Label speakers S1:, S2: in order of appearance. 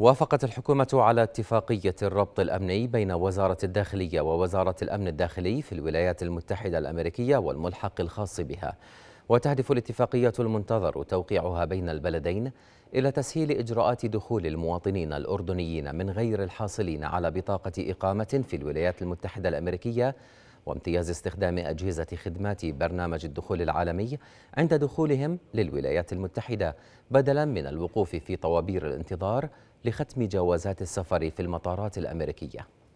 S1: وافقت الحكومة على اتفاقية الربط الأمني بين وزارة الداخلية ووزارة الأمن الداخلي في الولايات المتحدة الأمريكية والملحق الخاص بها وتهدف الاتفاقية المنتظر توقيعها بين البلدين إلى تسهيل إجراءات دخول المواطنين الأردنيين من غير الحاصلين على بطاقة إقامة في الولايات المتحدة الأمريكية وامتياز استخدام أجهزة خدمات برنامج الدخول العالمي عند دخولهم للولايات المتحدة بدلا من الوقوف في طوابير الانتظار لختم جوازات السفر في المطارات الأمريكية